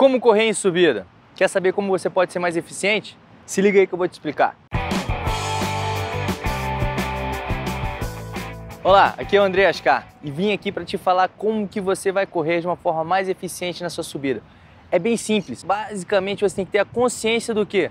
Como correr em subida? Quer saber como você pode ser mais eficiente? Se liga aí que eu vou te explicar. Olá, aqui é o André Ascar e vim aqui para te falar como que você vai correr de uma forma mais eficiente na sua subida. É bem simples. Basicamente, você tem que ter a consciência do que?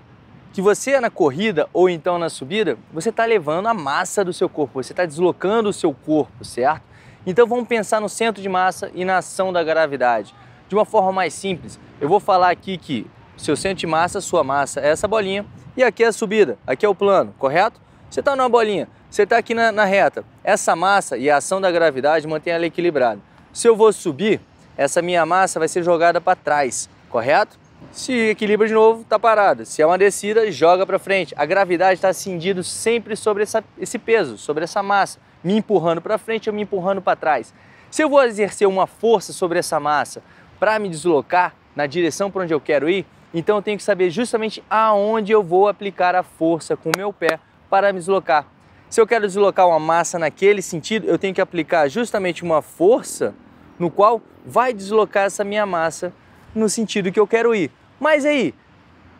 Que você na corrida ou então na subida, você está levando a massa do seu corpo, você está deslocando o seu corpo, certo? Então vamos pensar no centro de massa e na ação da gravidade de uma forma mais simples, eu vou falar aqui que seu centro de massa, sua massa é essa bolinha e aqui é a subida, aqui é o plano, correto? Você está numa bolinha, você está aqui na, na, reta. Essa massa e a ação da gravidade mantém ela equilibrada. Se eu vou subir, essa minha massa vai ser jogada para trás, correto? Se equilibra de novo, está parada. Se é uma descida, joga para frente. A gravidade está acendida sempre sobre essa, esse peso, sobre essa massa, me empurrando para frente ou me empurrando para trás. Se eu vou exercer uma força sobre essa massa, para me deslocar na direção para onde eu quero ir, então eu tenho que saber justamente aonde eu vou aplicar a força com o meu pé para me deslocar. Se eu quero deslocar uma massa naquele sentido, eu tenho que aplicar justamente uma força no qual vai deslocar essa minha massa no sentido que eu quero ir. Mas aí,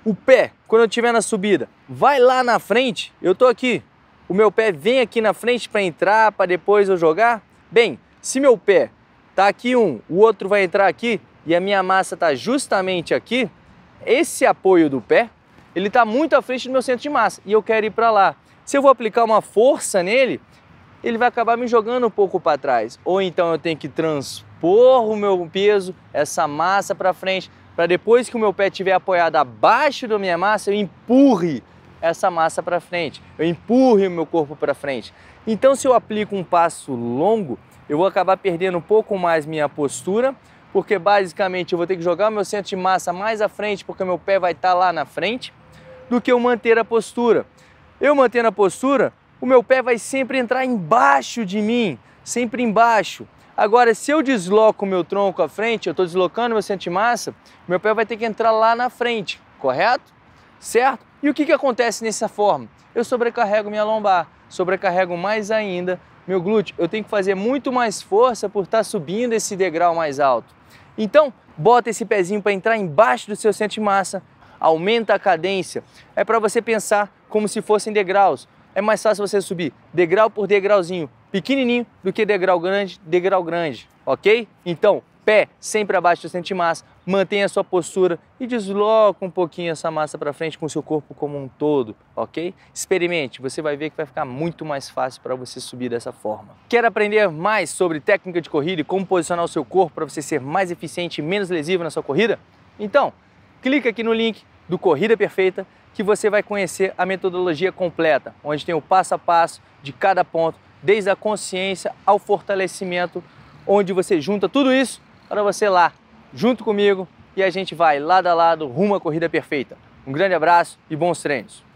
o pé, quando eu estiver na subida, vai lá na frente, eu estou aqui, o meu pé vem aqui na frente para entrar, para depois eu jogar? Bem, se meu pé tá aqui um, o outro vai entrar aqui, e a minha massa está justamente aqui, esse apoio do pé, ele está muito à frente do meu centro de massa e eu quero ir para lá. Se eu vou aplicar uma força nele, ele vai acabar me jogando um pouco para trás. Ou então eu tenho que transpor o meu peso, essa massa para frente, para depois que o meu pé estiver apoiado abaixo da minha massa, eu empurre essa massa para frente, eu empurre o meu corpo para frente. Então, se eu aplico um passo longo, eu vou acabar perdendo um pouco mais minha postura, porque basicamente eu vou ter que jogar o meu centro de massa mais à frente, porque meu pé vai estar tá lá na frente, do que eu manter a postura. Eu mantendo a postura, o meu pé vai sempre entrar embaixo de mim, sempre embaixo. Agora, se eu desloco o meu tronco à frente, eu estou deslocando meu centro de massa, meu pé vai ter que entrar lá na frente, correto? Certo? E o que, que acontece nessa forma? Eu sobrecarrego minha lombar, sobrecarrego mais ainda meu glúteo, eu tenho que fazer muito mais força por estar tá subindo esse degrau mais alto. Então, bota esse pezinho para entrar embaixo do seu centro de massa, aumenta a cadência. É para você pensar como se fossem degraus. É mais fácil você subir degrau por degrauzinho pequenininho do que degrau grande, degrau grande, ok? Então, pé sempre abaixo do massa, mantenha a sua postura e desloca um pouquinho essa massa para frente com o seu corpo como um todo, ok? Experimente, você vai ver que vai ficar muito mais fácil para você subir dessa forma. Quer aprender mais sobre técnica de corrida e como posicionar o seu corpo para você ser mais eficiente e menos lesivo na sua corrida? Então, clica aqui no link do Corrida Perfeita que você vai conhecer a metodologia completa, onde tem o passo a passo de cada ponto, desde a consciência ao fortalecimento, onde você junta tudo isso para você lá, junto comigo, e a gente vai lado a lado rumo à corrida perfeita. Um grande abraço e bons treinos!